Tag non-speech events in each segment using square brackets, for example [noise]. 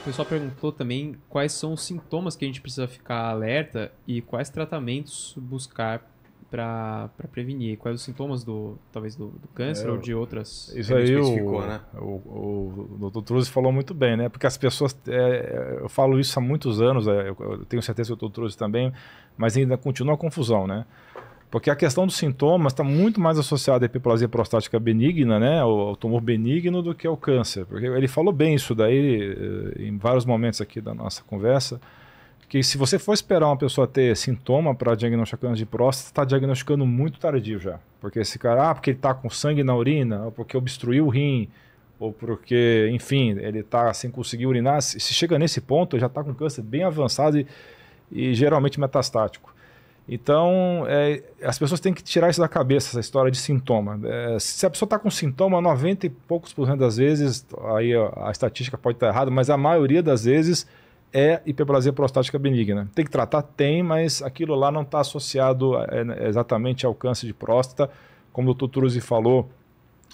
O pessoal perguntou também quais são os sintomas que a gente precisa ficar alerta e quais tratamentos buscar para prevenir. Quais os sintomas do talvez do, do câncer é, ou de outras? Isso aí o, né? o, o, o doutor Truzzi falou muito bem, né? Porque as pessoas, é, é eu falo isso há muitos anos, é, eu, eu tenho certeza que o doutor Truzzi também, mas ainda continua a confusão, né? Porque a questão dos sintomas está muito mais associada à hipoplasia prostática benigna, né, ao, tumor benigno, do que ao câncer. Porque ele falou bem isso daí eh, em vários momentos aqui da nossa conversa, que se você for esperar uma pessoa ter sintoma para diagnosticar câncer de próstata, está diagnosticando muito tardio já. Porque esse cara, ah, porque ele está com sangue na urina, ou porque obstruiu o rim, ou porque, enfim, ele está sem conseguir urinar, se chega nesse ponto, já está com câncer bem avançado e, e geralmente metastático. Então, é, as pessoas têm que tirar isso da cabeça, essa história de sintoma. É, se a pessoa está com sintoma, 90 e poucos por cento das vezes, aí a, a estatística pode estar tá errada, mas a maioria das vezes é hiperplasia prostática benigna. Tem que tratar? Tem, mas aquilo lá não está associado a, é, a, exatamente ao câncer de próstata. Como o doutor Turuzzi falou,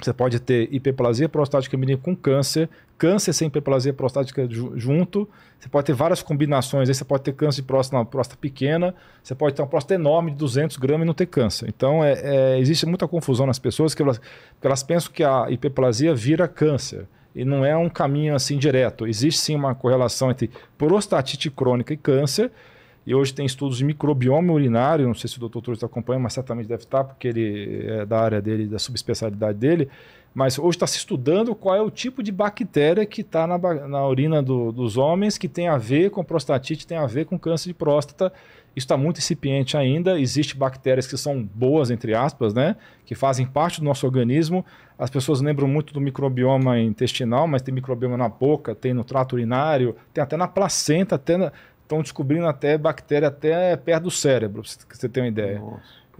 você pode ter hiperplasia prostática menina com câncer, câncer sem hiperplasia prostática junto. Você pode ter várias combinações. Aí você pode ter câncer de próstata, próstata pequena. Você pode ter uma próstata enorme de 200 gramas e não ter câncer. Então, é, é, existe muita confusão nas pessoas que elas, que elas pensam que a hiperplasia vira câncer. E não é um caminho assim direto. Existe sim uma correlação entre prostatite crônica e câncer. E hoje tem estudos de microbioma urinário, não sei se o doutor Torres acompanha, mas certamente deve estar, porque ele é da área dele, da subespecialidade dele. Mas hoje está se estudando qual é o tipo de bactéria que está na, na, urina do, dos homens, que tem a ver com prostatite, tem a ver com câncer de próstata. Isso está muito incipiente ainda. Existem bactérias que são boas, entre aspas, né? que fazem parte do nosso organismo. As pessoas lembram muito do microbioma intestinal, mas tem microbioma na boca, tem no trato urinário, tem até na placenta, até na, estão descobrindo até bactéria até perto do cérebro, pra você ter uma ideia.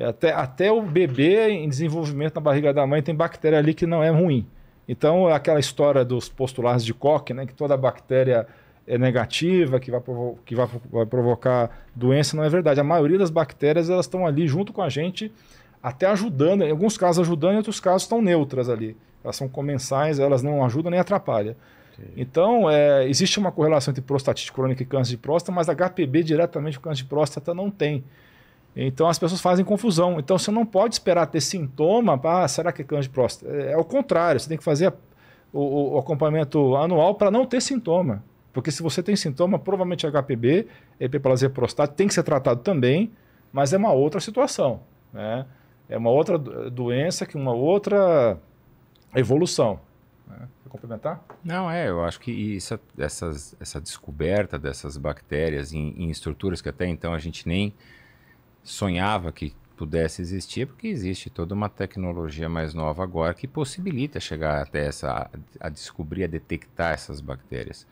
Até, até o bebê em desenvolvimento na barriga da mãe tem bactéria ali que não é ruim. Então, aquela história dos postulados de Koch, né, que toda bactéria é negativa, que, vai, provo que vai, vai, provocar doença, não é verdade. A maioria das bactérias elas estão ali junto com a gente, até ajudando, em alguns casos ajudando, em outros casos estão neutras ali. Elas são comensais, elas não ajudam nem atrapalham. Então, é, existe uma correlação entre prostatite crônica e câncer de próstata, mas HPB diretamente com câncer de próstata não tem. Então, as pessoas fazem confusão. Então, você não pode esperar ter sintoma para, ah, será que é câncer de próstata? É, é o contrário, você tem que fazer a, o, o acompanhamento anual para não ter sintoma. Porque se você tem sintoma, provavelmente HPB, hiperplasia prostática, tem que ser tratado também, mas é uma outra situação. Né? É uma outra eh, doença, que uma outra evolução. Né? Quer complementar? Não, é, eu acho que isso, essas, essa descoberta dessas bactérias em, em estruturas que até então a gente nem sonhava que pudesse existir, porque existe toda uma tecnologia mais nova agora que possibilita chegar até essa, a descobrir, a detectar essas bactérias.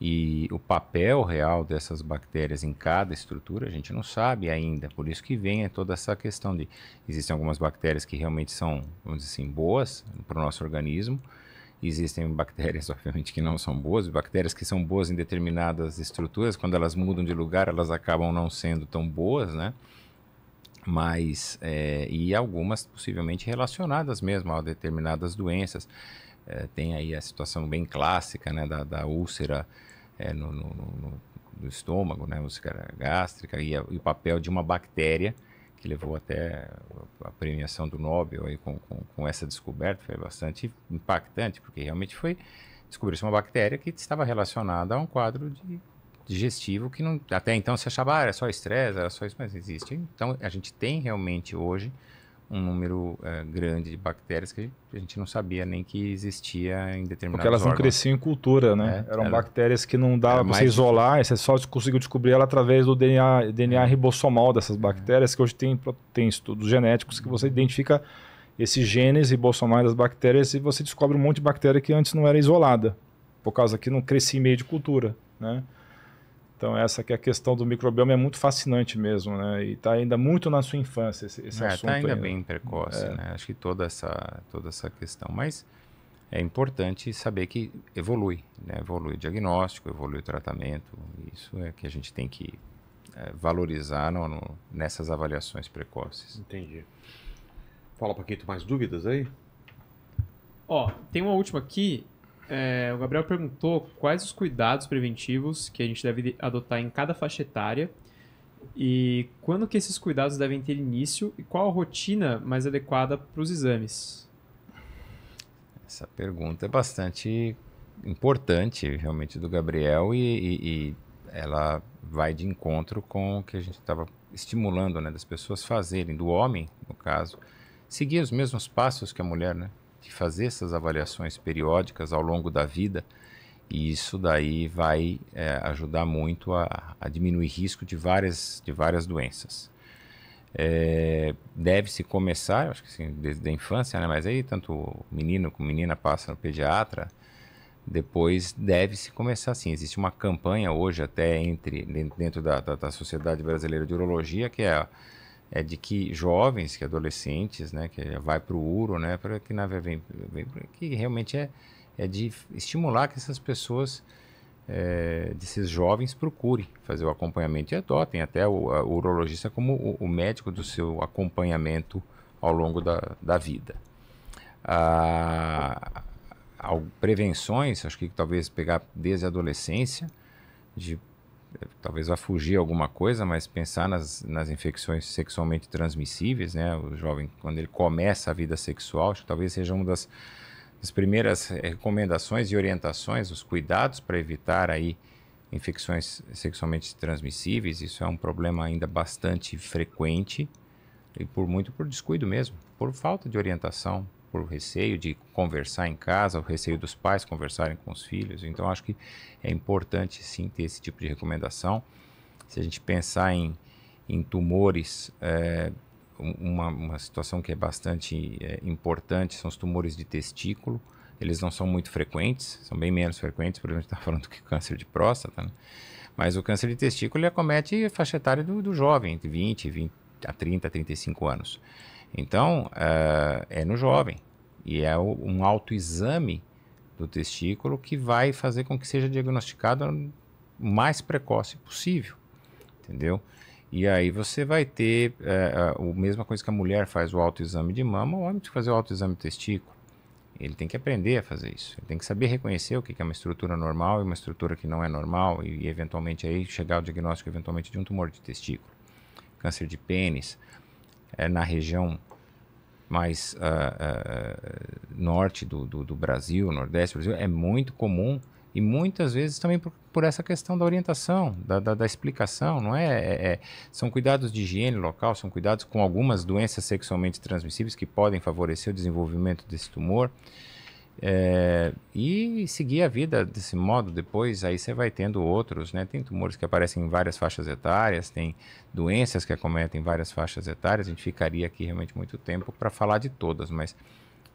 E o papel real dessas bactérias em cada estrutura a gente não sabe ainda, por isso que vem é toda essa questão de existem algumas bactérias que realmente são, vamos dizer assim, boas para o nosso organismo Existem bactérias, [laughs] obviamente, que não são boas, bactérias que são boas em determinadas estruturas, quando elas mudam de lugar, elas acabam não sendo tão boas, né? Mas, é, e algumas possivelmente relacionadas mesmo a determinadas doenças. É, tem aí a situação bem clássica, né, da, da úlcera é, no, no, no, no, estômago, né, úlcera gástrica, e, a, e o papel de uma bactéria que levou até a premiação do Nobel aí com, com, com essa descoberta, foi bastante impactante, porque realmente foi descobrir se uma bactéria que estava relacionada a um quadro digestivo que não, até então se achava ah, era só estresse, era só isso, mas existe. Então a gente tem realmente hoje um número é, grande de bactérias que a gente não sabia nem que existia em determinados Porque elas órgãos. não cresciam em cultura, né? É, Eram era, bactérias que não dava para você isolar, você só conseguiu descobrir ela através do DNA, DNA é. ribossomal dessas é. bactérias, que hoje tem, tem estudos genéticos que você identifica esses genes ribossomais das bactérias e você descobre um monte de bactéria que antes não era isolada, por causa que não crescia em meio de cultura, né? Então essa que é a questão do microbioma é muito fascinante mesmo, né? E está ainda muito na sua infância esse, esse é, tá assunto. Está ainda, ainda, bem precoce, é. né? Acho que toda essa toda essa questão, mas é importante saber que evolui, né? Evolui o diagnóstico, evolui o tratamento. Isso é que a gente tem que é, valorizar no, no, nessas avaliações precoces. Entendi. Fala, Paquito, mais dúvidas aí? Ó, tem uma última aqui é, o Gabriel perguntou quais os cuidados preventivos que a gente deve adotar em cada faixa etária e quando que esses cuidados devem ter início e qual a rotina mais adequada para os exames? Essa pergunta é bastante importante, realmente, do Gabriel e, e, e ela vai de encontro com o que a gente estava estimulando, né, das pessoas fazerem, do homem, no caso, seguir os mesmos passos que a mulher, né? de fazer essas avaliações periódicas ao longo da vida e isso daí vai é, ajudar muito a, a, diminuir risco de várias, de várias doenças. É, Deve-se começar, acho que assim, desde a infância, né? mas aí tanto o menino como menina passa no pediatra, depois deve-se começar assim. Existe uma campanha hoje até entre dentro da, da, da Sociedade Brasileira de Urologia, que é a, é de que jovens, que adolescentes, né, que vai para o uro, né, para que na vem, vem que realmente é é de estimular que essas pessoas é, desses jovens procurem fazer o acompanhamento e adotem até o, a, o urologista como o, o, médico do seu acompanhamento ao longo da, da vida. Ah, ao, prevenções, acho que talvez pegar desde a adolescência, de talvez vá fugir alguma coisa, mas pensar nas, nas infecções sexualmente transmissíveis, né? O jovem, quando ele começa a vida sexual, acho que talvez seja uma das, das primeiras eh, recomendações e orientações, os cuidados para evitar aí infecções sexualmente transmissíveis. Isso é um problema ainda bastante frequente e por muito por descuido mesmo, por falta de orientação, por receio de conversar em casa, o receio dos pais conversarem com os filhos. Então, acho que é importante sim ter esse tipo de recomendação. Se a gente pensar em, em tumores, é, uma, uma, situação que é bastante é, importante são os tumores de testículo. Eles não são muito frequentes, são bem menos frequentes, por exemplo, a gente está falando que câncer de próstata, né? mas o câncer de testículo ele acomete faixa etária do, do jovem, entre 20, 20 a 30, 35 anos. Então, é, é no jovem. E é um autoexame do testículo que vai fazer com que seja diagnosticado o mais precoce possível. Entendeu? E aí você vai ter é, a, mesma coisa que a mulher faz o autoexame de mama, o homem tem que fazer o autoexame de testículo. Ele tem que aprender a fazer isso. Ele tem que saber reconhecer o que é uma estrutura normal e uma estrutura que não é normal e, e eventualmente aí chegar ao diagnóstico eventualmente de um tumor de testículo, câncer de pênis, é, na região mais uh, uh, norte do, do, do, Brasil, nordeste do Brasil, é muito comum e muitas vezes também por, por essa questão da orientação, da, da, da explicação, não é? É, é? São cuidados de higiene local, são cuidados com algumas doenças sexualmente transmissíveis que podem favorecer o desenvolvimento desse tumor. É, e seguir a vida desse modo depois, aí você vai tendo outros, né? Tem tumores que aparecem em várias faixas etárias, tem doenças que acometem várias faixas etárias. A gente ficaria aqui realmente muito tempo para falar de todas, mas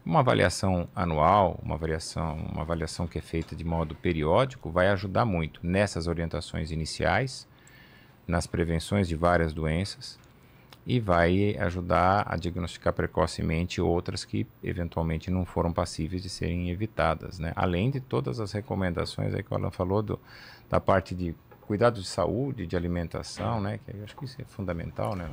uma avaliação anual, uma avaliação, uma avaliação que é feita de modo periódico, vai ajudar muito nessas orientações iniciais, nas prevenções de várias doenças e vai ajudar a diagnosticar precocemente outras que eventualmente não foram passíveis de serem evitadas, né? Além de todas as recomendações aí que o Alan falou do, da parte de cuidados de saúde, de alimentação, né? Que eu acho que isso é fundamental, né?